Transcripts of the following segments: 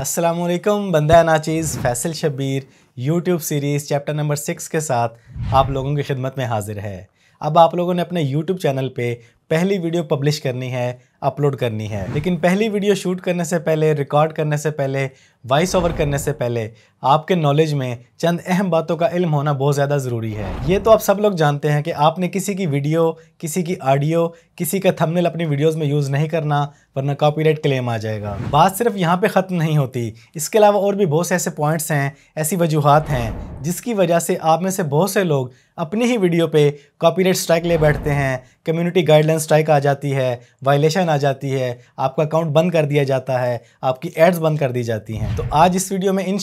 असलम बंदा नाचीज़ Faisal Shabir YouTube series chapter number six के साथ आप लोगों की खिदमत में हाजिर है अब आप लोगों ने अपने यूट्यूब चैनल पे पहली वीडियो पब्लिश करनी है अपलोड करनी है लेकिन पहली वीडियो शूट करने से पहले रिकॉर्ड करने से पहले वॉइस ओवर करने से पहले आपके नॉलेज में चंद अहम बातों का इल्म होना बहुत ज़्यादा ज़रूरी है ये तो आप सब लोग जानते हैं कि आपने किसी की वीडियो किसी की ऑडियो किसी का थंबनेल अपनी वीडियोस में यूज़ नहीं करना वरना कॉपीराइट क्लेम आ जाएगा बात सिर्फ यहाँ पर ख़त्म नहीं होती इसके अलावा और भी बहुत से ऐसे पॉइंट्स हैं ऐसी वजूहत हैं जिसकी वजह से आप में से बहुत से लोग अपनी ही वीडियो पर कॉपीराइट स्ट्राइक ले बैठते हैं कम्यूनिटी गाइडलाइन स्ट्राइक आ जाती है वायलेशन नोटिफिकेशन आ जाती है आपका अकाउंट बंद कर दिया जाता है आपकी एड्स बंद कर दी जाती हैं तो आज इस वीडियो में इन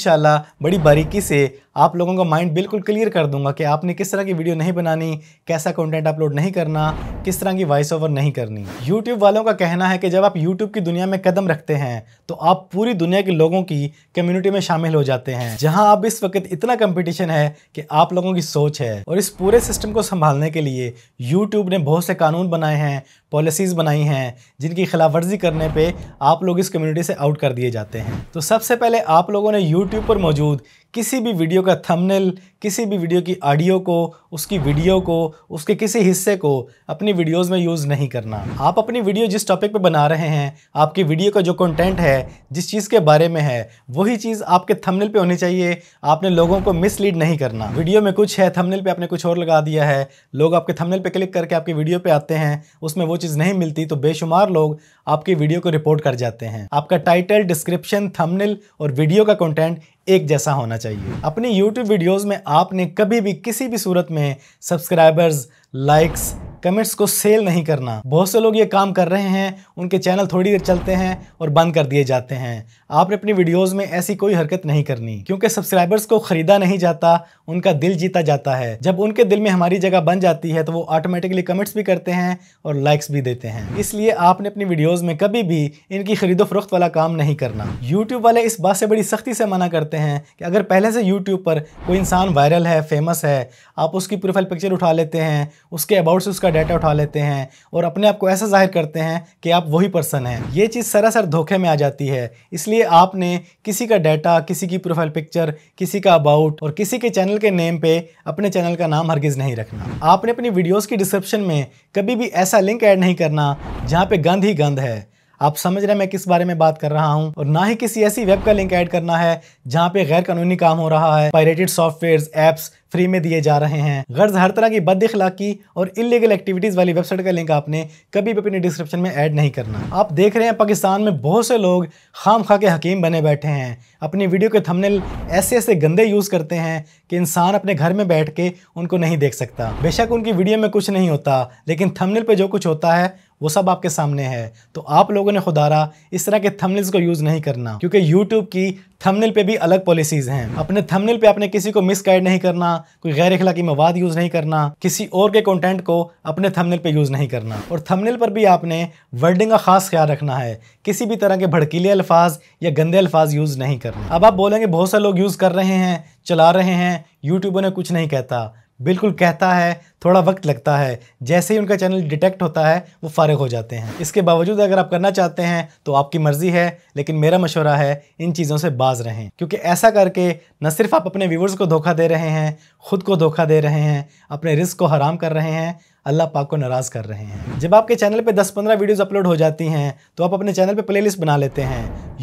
बड़ी बारीकी से आप लोगों का माइंड बिल्कुल क्लियर कर दूंगा कि आपने किस तरह की वीडियो नहीं बनानी कैसा कंटेंट अपलोड नहीं करना किस तरह की वॉइस ओवर नहीं करनी यूट्यूब वालों का कहना है कि जब आप यूट्यूब की दुनिया में कदम रखते हैं तो आप पूरी दुनिया के लोगों की कम्युनिटी में शामिल हो जाते हैं जहाँ अब इस वक्त इतना कम्पिटिशन है कि आप लोगों की सोच है और इस पूरे सिस्टम को संभालने के लिए यूट्यूब ने बहुत से कानून बनाए हैं पॉलिसीज़ बनाई हैं जिनकी खिलाफ वर्जी करने पे आप लोग इस कम्युनिटी से आउट कर दिए जाते हैं तो सबसे पहले आप लोगों ने यूट्यूब पर मौजूद किसी भी वीडियो का थंबनेल किसी भी वीडियो की ऑडियो को उसकी वीडियो को उसके किसी हिस्से को अपनी वीडियोस में यूज़ नहीं करना आप अपनी वीडियो जिस टॉपिक पे बना रहे हैं आपकी वीडियो का जो कंटेंट है जिस चीज़ के बारे में है वही चीज़ आपके थंबनेल पे होनी चाहिए आपने लोगों को मिसलीड नहीं करना वीडियो में कुछ है थमनल पर आपने कुछ और लगा दिया है लोग आपके थमनल पर क्लिक करके आपकी वीडियो पर आते हैं उसमें वो चीज़ नहीं मिलती तो बेशुमार लोग आपकी वीडियो को रिपोर्ट कर जाते हैं आपका टाइटल डिस्क्रिप्शन थमनल और वीडियो का कॉन्टेंट एक जैसा होना चाहिए अपनी YouTube वीडियोस में आपने कभी भी किसी भी सूरत में सब्सक्राइबर्स लाइक्स कमेंट्स को सेल नहीं करना बहुत से लोग ये काम कर रहे हैं उनके चैनल थोड़ी देर चलते हैं और बंद कर दिए जाते हैं आपने अपनी वीडियोस में ऐसी कोई हरकत नहीं करनी क्योंकि सब्सक्राइबर्स को खरीदा नहीं जाता उनका दिल जीता जाता है जब उनके दिल में हमारी जगह बन जाती है तो वो ऑटोमेटिकली कमेंट्स भी करते हैं और लाइक्स भी देते हैं इसलिए आपने अपनी वीडियोज में कभी भी इनकी खरीदो फरोख्त वाला काम नहीं करना यूट्यूब वाले इस बात से बड़ी सख्ती से मना करते हैं कि अगर पहले से यूट्यूब पर कोई इंसान वायरल है फेमस है आप उसकी प्रोफाइल पिक्चर उठा लेते हैं उसके अबाउट से उसका डाटा उठा लेते हैं और अपने आप को ऐसा जाहिर करते हैं कि आप वही पर्सन हैं ये चीज़ सरासर धोखे में आ जाती है इसलिए आपने किसी का डाटा किसी की प्रोफाइल पिक्चर किसी का अबाउट और किसी के चैनल के नेम पे अपने चैनल का नाम हरगिज़ नहीं रखना आपने अपनी वीडियोज़ की डिस्क्रिप्शन में कभी भी ऐसा लिंक ऐड नहीं करना जहाँ पर गंद ही गंद है आप समझ रहे हैं मैं किस बारे में बात कर रहा हूं और ना ही किसी ऐसी वेब का लिंक ऐड करना है जहां पे गैर कानूनी काम हो रहा है पायरेटेड सॉफ्टवेयर एप्स फ्री में दिए जा रहे हैं गर्ज हर तरह की बद इखलाकी और इलीगल एक्टिविटीज़ वाली वेबसाइट का लिंक आपने कभी भी अपने डिस्क्रिप्शन में ऐड नहीं करना आप देख रहे हैं पाकिस्तान में बहुत से लोग खाम खा के हकीम बने बैठे हैं अपनी वीडियो के थंबनेल ऐसे ऐसे गंदे यूज़ करते हैं कि इंसान अपने घर में बैठ के उनको नहीं देख सकता बेशक उनकी वीडियो में कुछ नहीं होता लेकिन थमनेल पर जो कुछ होता है वो सब आपके सामने है तो आप लोगों ने खुदारा इस तरह के थंबनेल्स को यूज़ नहीं करना क्योंकि यूट्यूब की थंबनेल पे भी अलग पॉलिसीज़ हैं अपने थंबनेल पे आपने किसी को मिस गाइड नहीं करना कोई गैर अखलाकी मवाद यूज़ नहीं करना किसी और के कंटेंट को अपने थंबनेल पे यूज़ नहीं करना और थंबनेल पर भी आपने वर्डिंग का खास ख्याल रखना है किसी भी तरह के भड़कीले अल्फाज या गंदे अल्फाज यूज़ नहीं करना अब आप बोलेंगे बहुत से लोग यूज़ कर रहे हैं चला रहे हैं यूट्यूबर ने कुछ नहीं कहता बिल्कुल कहता है थोड़ा वक्त लगता है जैसे ही उनका चैनल डिटेक्ट होता है वो फारग हो जाते हैं इसके बावजूद अगर आप करना चाहते हैं तो आपकी मर्ज़ी है लेकिन मेरा मशवरा है इन चीज़ों से बाज रहें क्योंकि ऐसा करके न सिर्फ आप अपने व्यूवर्स को धोखा दे रहे हैं ख़ुद को धोखा दे रहे हैं अपने रिस्क को हराम कर रहे हैं अल्लाह पाक को नाराज़ कर रहे हैं जब आपके चैनल पे 10-15 वीडियोस अपलोड हो जाती हैं तो आप अपने चैनल पे प्लेलिस्ट बना लेते हैं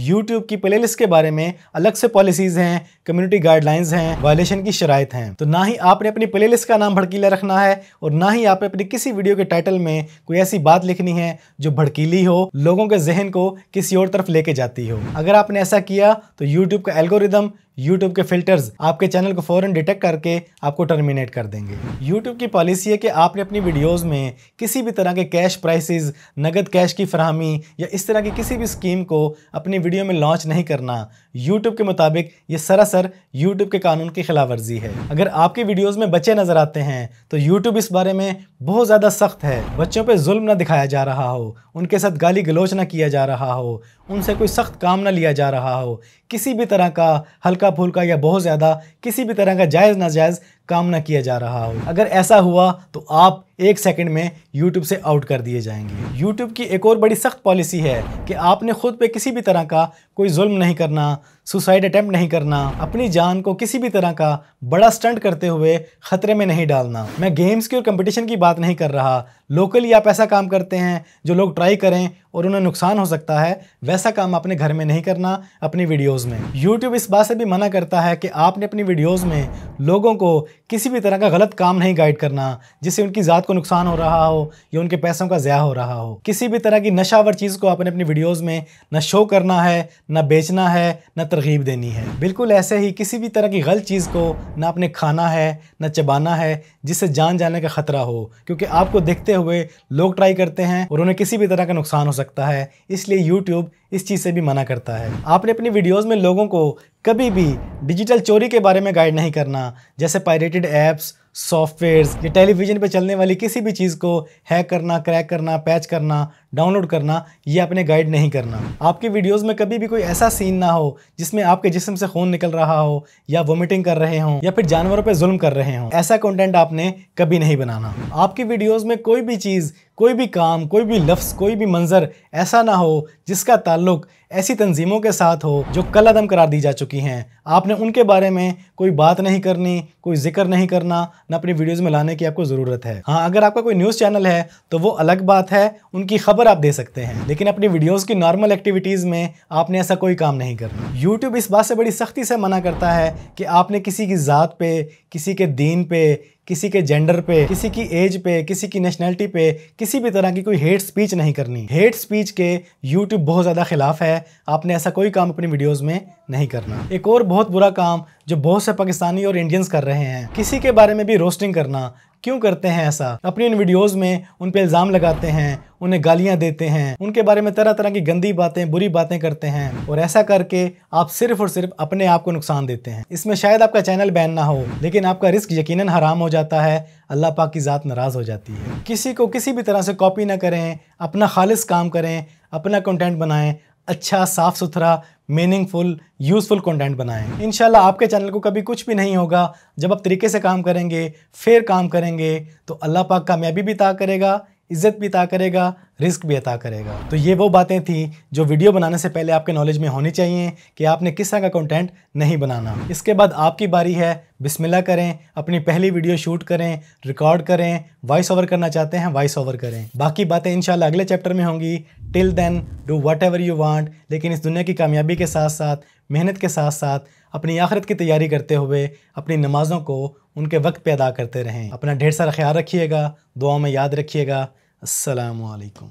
यूट्यूब की प्लेलिस्ट के बारे में अलग से पॉलिसीज़ हैं कम्युनिटी गाइडलाइंस हैं वायलेशन की शराइ हैं तो ना ही आपने अपनी प्लेलिस्ट का नाम भड़कीला रखना है करना है और ना ही आपने अपनी किसी वीडियो के टाइटल में कोई ऐसी बात लिखनी है जो भड़कीली हो लोगों के जहन को किसी और तरफ लेके जाती हो अगर आपने ऐसा किया तो यूट्यूब का एल्गोरिदम यूट्यूब के फिल्टर्स आपके चैनल को फौरन डिटेक्ट करके आपको टर्मिनेट कर देंगे यूट्यूब की पॉलिसी है कि आपने अपनी वीडियोस में किसी भी तरह के कैश प्राइसेस नगद कैश की फरहमी या इस तरह की किसी भी स्कीम को अपनी वीडियो में लॉन्च नहीं करना यूट्यूब के मुताबिक ये सरासर यूट्यूब के कानून की खिलाफ वर्जी है अगर आपकी वीडियोज़ में बच्चे नज़र आते हैं तो यूट्यूब इस बारे में बहुत ज़्यादा सख्त है बच्चों पर जुल्म ना दिखाया जा रहा हो उनके साथ गाली गलोच ना किया जा रहा हो उनसे कोई सख्त काम ना लिया जा रहा हो किसी भी तरह का हल्का फुल्का या बहुत ज़्यादा किसी भी तरह का जायज़ नाजायज़ काम ना किया जा रहा हो अगर ऐसा हुआ तो आप एक सेकंड में YouTube से आउट कर दिए जाएंगे YouTube की एक और बड़ी सख्त पॉलिसी है कि आपने ख़ुद पे किसी भी तरह का कोई जुल्म नहीं करना सुसाइड अटैम्प्ट नहीं करना अपनी जान को किसी भी तरह का बड़ा स्टंट करते हुए ख़तरे में नहीं डालना मैं गेम्स की और कंपटीशन की बात नहीं कर रहा लोकली आप ऐसा काम करते हैं जो लोग ट्राई करें और उन्हें नुकसान हो सकता है वैसा काम अपने घर में नहीं करना अपनी वीडियोज़ में यूट्यूब इस बात से भी मना करता है कि आपने अपनी वीडियोज़ में लोगों को किसी भी तरह का गलत काम नहीं गाइड करना जिससे उनकी ज़ात को नुकसान हो रहा हो या उनके पैसों का ज़्या हो रहा हो किसी भी तरह की नशावर चीज़ को आपने अपनी वीडियोज़ में ना शो करना है न बेचना है न तरगीब देनी है बिल्कुल ऐसे ही किसी भी तरह की गलत चीज़ को ना आपने खाना है ना चबाना है जिससे जान जाने का ख़तरा हो क्योंकि आपको देखते हुए लोग ट्राई करते हैं और उन्हें किसी भी तरह का नुकसान हो सकता है इसलिए यूट्यूब इस चीज़ से भी मना करता है आपने अपनी वीडियोस में लोगों को कभी भी डिजिटल चोरी के बारे में गाइड नहीं करना जैसे पायरेटेड ऐप्स सॉफ्टवेयर्स या टेलीविज़न पर चलने वाली किसी भी चीज़ को हैक करना क्रैक करना पैच करना डाउनलोड करना ये आपने गाइड नहीं करना आपकी वीडियोस में कभी भी कोई ऐसा सीन ना हो जिसमें आपके जिसम से खून निकल रहा हो या वोमिटिंग कर रहे हों या फिर जानवरों पर जुल्म कर रहे हों ऐसा कंटेंट आपने कभी नहीं बनाना आपकी वीडियोस में कोई भी चीज़ कोई भी काम कोई भी लफ्स कोई भी मंजर ऐसा ना हो जिसका ताल्लुक ऐसी तंजीमों के साथ हो जो कल अदम करार दी जा चुकी हैं आपने उनके बारे में कोई बात नहीं करनी कोई जिक्र नहीं करना ना अपनी वीडियोस में लाने की आपको ज़रूरत है हाँ अगर आपका कोई न्यूज़ चैनल है तो वो अलग बात है उनकी खबर पर आप दे सकते हैं लेकिन अपनी वीडियोस की नॉर्मल एक्टिविटीज़ में आपने ऐसा कोई काम नहीं करना यूट्यूब इस बात से बड़ी सख्ती से मना करता है कि आपने किसी की ज़ात पे किसी के दीन पे किसी के जेंडर पे किसी की एज पे किसी की नेशनैलिटी पे किसी भी तरह की कोई हेट स्पीच नहीं करनी हेट स्पीच के यूट्यूब बहुत ज़्यादा खिलाफ है आपने ऐसा कोई काम अपनी वीडियोस में नहीं करना एक और बहुत बुरा काम जो बहुत से पाकिस्तानी और इंडियंस कर रहे हैं किसी के बारे में भी रोस्टिंग करना क्यों करते हैं ऐसा अपनी इन वीडियोज़ में उन पर इल्ज़ाम लगाते हैं उन्हें गालियां देते हैं उनके बारे में तरह तरह की गंदी बातें बुरी बातें करते हैं और ऐसा करके आप सिर्फ और सिर्फ अपने आप को नुकसान देते हैं इसमें शायद आपका चैनल बैन ना हो लेकिन आपका रिस्क यकीनन हराम हो जाता है अल्लाह पाक की ज़ात नाराज़ हो जाती है किसी को किसी भी तरह से कॉपी ना करें अपना खालिश काम करें अपना कंटेंट बनाएं अच्छा साफ़ सुथरा मीनिंगफुल यूज़फुल कंटेंट बनाएं इन आपके चैनल को कभी कुछ भी नहीं होगा जब आप तरीके से काम करेंगे फिर काम करेंगे तो अल्लाह पाक कामयाबी भी ता करेगा इज्जत भी अता करेगा रिस्क भी अता करेगा तो ये वो बातें थी जो वीडियो बनाने से पहले आपके नॉलेज में होनी चाहिए कि आपने किस तरह का कंटेंट नहीं बनाना इसके बाद आपकी बारी है बिस्मिल्लाह करें अपनी पहली वीडियो शूट करें रिकॉर्ड करें वॉइस ओवर करना चाहते हैं वॉइस ओवर करें बाकी बातें इंशाल्लाह अगले चैप्टर में होंगी till then do whatever you want लेकिन इस दुनिया की कामयाबी के साथ साथ मेहनत के साथ साथ अपनी आखिरत की तैयारी करते हुए अपनी नमाज़ों को उनके वक्त पे अदा करते रहें अपना ढेर सारा ख्याल रखिएगा दुआ में याद रखिएगा আসসালামু আলাইকুম